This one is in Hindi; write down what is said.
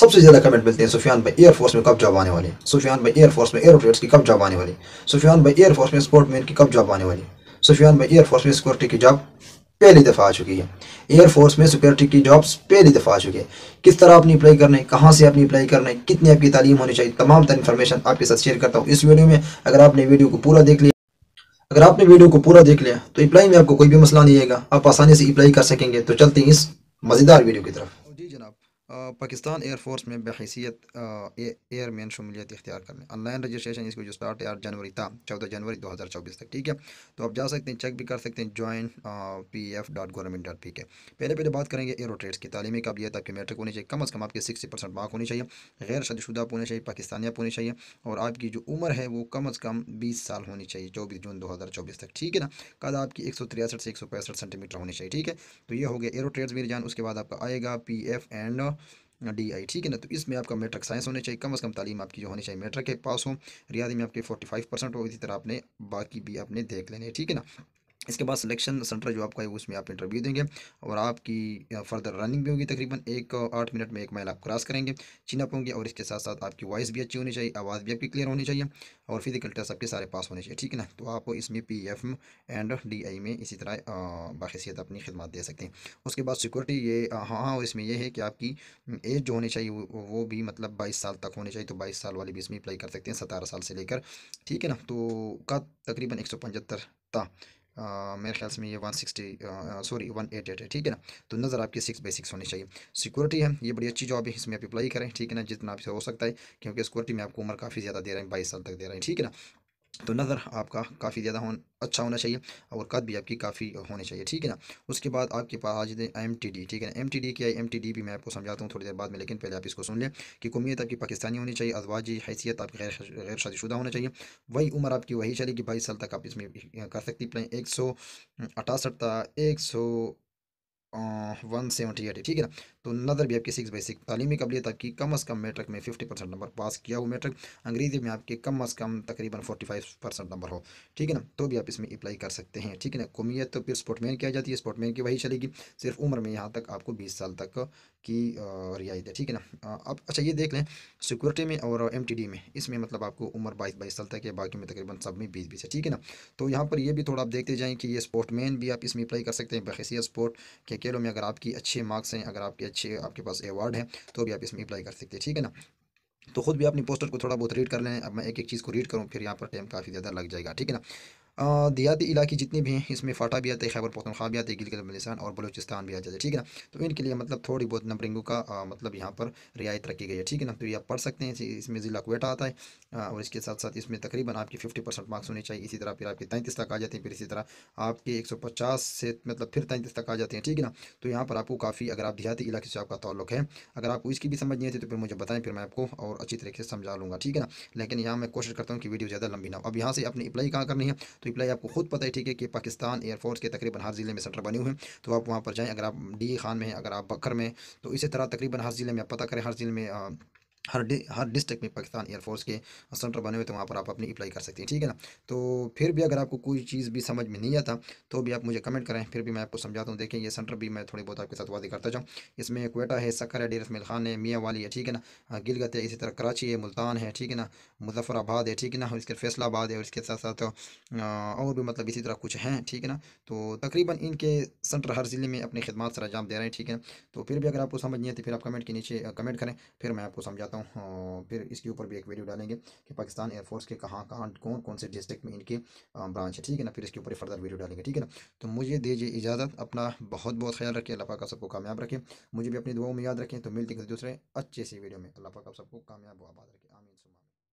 सबसे ज़्यादा कमेंट मिलते हैं सुफियान भाई एयरफोर्स में कब जॉब आने वाले सुफियान भाई एयरफोर्स में एयरोट्रेट्स की कब जॉब आने वाली सुफियान भाई एयरफोर्स में स्पोर्टमैन की कब जॉब आने वाली सुफियान भाई एयरफोर्स में सिक्योरिटी की जॉब पहली दफ़ा आ चुकी है एयरफोर्स में सिक्योरिटी की जॉब्स पहली दफ़ा आ चुकी है किस तरह आपने अप्लाई करना है कहाँ से आपने अप्लाई करना है कितनी आपकी तालीम होनी चाहिए तमाम तरह इन्फॉर्मेशन आपके साथ शेयर करता हूँ इस वीडियो में अगर आपने वीडियो को पूरा देख लिया अगर आपने वीडियो को पूरा देख लिया तो अप्लाई में आपको कोई भी मसला नहीं आएगा आप आसानी से अप्लाई कर सकेंगे तो चलते हैं इस मज़ेदार वीडियो की तरफ पाकिस्तान एयरफोर्स में बहसीत एयरमैन शमूलियत इख्तियार करने ऑनलाइन रजिस्ट्रेशन इसको जो स्टार्ट है आठ जनवरी था चौदह जनवरी दो हज़ार चौबीस तक ठीक है तो आप जा सकते हैं चेक भी कर सकते हैं join P F dot government dot P K पहले पहले बात करेंगे एयरो ट्रेड्स की तालीमी काबिलियत आपकी मेट्रिक होनी चाहिए कम अज़ कम आपके सिक्सटी परसेंट मार्क होनी चाहिए गैर शदशुदा होने चाहिए पाकिस्तानिया होनी चाहिए और आपकी जो उम्र है वो कम अज़ कम बीस साल होनी चाहिए चौबीस जून दो हज़ार चौबीस तक ठीक है ना कल आपकी एक सौ तिरसठ से एक सौ पैंसठ सेंटीमीटर होनी चाहिए ठीक है तो ये हो गया एयरो ट्रेड्स मेरी जान उसके बाद आपका आएगा P F and D I ठीक है ना तो इसमें आपका मेट्रिक साइंस होने चाहिए कम अज़ कम तालीम आपकी जो होनी चाहिए मेट्रिक के पास हो रियाजी में आपके फोर्टी फाइव परसेंट हो इसी तरह आपने बाकी भी आपने देख लेने ठीक है ना इसके बाद सिलेक्शन सेंटर जो आपका है उसमें आप इंटरव्यू देंगे और आपकी फर्दर रनिंग भी होगी तकरीबन एक आठ मिनट में एक माइल आप क्रॉस करेंगे चिनअप होंगे और इसके साथ साथ आपकी वॉइस भी अच्छी होनी चाहिए आवाज़ भी आपकी क्लियर होनी चाहिए और फिजिकल टेस्ट आपके सारे पास होने चाहिए ठीक है ना तो आप इसमें P F and D I में इसी तरह बासीत अपनी खिदमत दे सकते हैं उसके बाद सिक्योरिटी ये हाँ हाँ इसमें यह है कि आपकी एज जो होनी चाहिए वो भी मतलब बाईस साल तक होनी चाहिए तो बाईस साल वाले भी इसमें अप्लाई कर सकते हैं सतारह साल से लेकर ठीक है ना तो का तकरीबन एक सौ पचहत्तर था मेरे ख्याल से ये one sixty sorry one eight eight है ठीक है ना तो नज़र आपकी सिक्स बाई सिक्स होनी चाहिए सिक्योरिटी है ये बड़ी अच्छी जॉब है इसमें आप अप्लाई करें ठीक है ना जितना आपसे हो सकता है क्योंकि सिक्योरिटी में आपको उम्र काफ़ी ज़्यादा दे रहे हैं बाईस साल तक दे रहे हैं ठीक है ना तो नज़र आपका काफ़ी ज़्यादा हो अच्छा होना चाहिए और कद भी आपकी काफ़ी होनी चाहिए ठीक है ना उसके बाद आपके पास आ जाते हैं एम ठीक है ना एम टी डी क्या है एम भी मैं आपको समझाता हूँ थोड़ी देर बाद में लेकिन पहले आप इसको सुन लें कि कुमियत आपकी पाकिस्तानी होनी चाहिए अजवाजी हैसियत आपकी गैर गैर शादीशुदा होना चाहिए वही उम्र आपकी वही कि बाईस साल तक आप इसमें कर सकती प्लान एक सौ अठासठ था एक सौ वन सेवेंटी एट ठीक है ना तो नदर भी आपकी सिक्स बाई सिक्स तालीमी कबलियत आपकी कम अज़ कम मेट्रिक में फिफ्टी परसेंट नंबर पास किया हो मेट्रिक अंग्रेज़ी में आपके कम अज़ कम तकरीबन फोर्टी फाइव परसेंट नंबर हो ठीक है ना तो भी आप इसमें अप्लाई कर सकते हैं ठीक है ना कमियत तो फिर स्पोर्टमैन किया जाती है स्पोर्टमैन की वही चलेगी सिर्फ उम्र में यहाँ तक आपको बीस साल तक की रियायत है ठीक है ना अब अच्छा ये देख लें सिक्योरिटी में और एम में इसमें मतलब आपको उम्र बाईस बाईस साल तक है बाकी में तकरीबन सब में बीस बीस है ठीक है ना तो यहाँ पर ये भी थोड़ा आप देखते जाएँ कि ये स्पोर्टमैन भी आप इसमें अप्लाई कर सकते हैं बखैसियत स्पोर्ट के खेलों में अगर आपकी अच्छे मार्क्स हैं अगर आपके अच्छे आपके पास अवार्ड है तो भी आप इसमें अप्लाई कर सकते हैं ठीक है ना तो खुद भी अपनी पोस्टर को थोड़ा बहुत रीड कर लें अब मैं एक एक चीज़ को रीड करूँ फिर यहाँ पर टाइम काफ़ी ज़्यादा लग जाएगा ठीक है ना दियाती इलाके जितने भी हैं इसमें फाटा भी आते हैं खैबर पख्तनख्वा भी आते हैं गिलगित बलिस्तान और बलोचिस्तान भी आ जाते हैं ठीक है ना तो इनके लिए मतलब थोड़ी बहुत नंबरिंगों का आ, मतलब यहाँ पर रियायत रखी गई है ठीक है ना तो ये आप पढ़ सकते हैं इसमें ज़िला कोटा आता है और इसके साथ साथ इसमें तकरीबन आपके फिफ्टी परसेंट मार्क्स होने चाहिए इसी तरह फिर आपके तैंतीस तक आ जाते हैं फिर इसी तरह आपके एक सौ पचास से मतलब फिर तैंतीस तक आ जाते हैं ठीक है ना तो यहाँ पर आपको काफ़ी अगर आप देहाती इलाके से आपका ताल्लुक है अगर आपको इसकी भी समझ नहीं आती तो फिर मुझे बताएं फिर मैं आपको और अच्छी तरीके से समझा लूँगा ठीक है ना लेकिन यहाँ मैं कोशिश करता हूँ कि वीडियो ज़्यादा लंबी ना अब यहाँ से अपनी अप्लाई कहाँ करनी है तो रिप्लाई आपको खुद पता है ठीक है कि पाकिस्तान एयरफोर्स के तकरीबन हर ज़िले में सेंटर बने हुए हैं तो आप वहाँ पर जाएँ अगर आप डी खान में हैं अगर आप बकर में तो इसी तरह तकरीबन हर ज़िले में आप पता करें हर ज़िले में हर डि, हर डिस्ट्रिक्ट में पाकिस्तान एयरफोर्स के सेंटर बने हुए तो वहाँ पर आप अपनी अप्लाई कर सकते हैं ठीक है ना तो फिर भी अगर आपको कोई चीज़ भी समझ में नहीं आता तो भी आप मुझे कमेंट करें फिर भी मैं आपको समझाता हूँ देखें ये सेंटर भी मैं थोड़ी बहुत आपके साथ वादी करता जाऊँ इसमें कोयटा है सकर है डेरस खान है मियाँ वाली है ठीक है ना गिलगत है इसी तरह कराची है मुल्तान है ठीक है ना मुजफ्फराबाद है ठीक है ना इसके फैसलाबाद है और इसके साथ साथ और भी मतलब इसी तरह कुछ हैं ठीक है ना तो तकरीबन इनके सेंटर हर ज़िले में अपनी खदमात सर अंजाम दे रहे हैं ठीक है तो फिर भी अगर आपको समझ नहीं आती फिर आप कमेंट के नीचे कमेंट करें फिर मैं आपको समझाता हूँ करता हूँ हाँ, फिर इसके ऊपर भी एक वीडियो डालेंगे कि पाकिस्तान एयरफोर्स के कहाँ कहाँ कौन कौन से डिस्ट्रिक्ट में इनके ब्रांच है ठीक है ना फिर इसके ऊपर फर्दर वीडियो डालेंगे ठीक है ना तो मुझे दीजिए इजाज़त अपना बहुत बहुत ख्याल रखिए अल्लाह पाक सबको कामयाब रखें मुझे भी अपनी दुआओं में याद रखें तो मिलते हैं दूसरे अच्छे से वीडियो में अल्लाह पाक सबको कामयाब आबाद रखें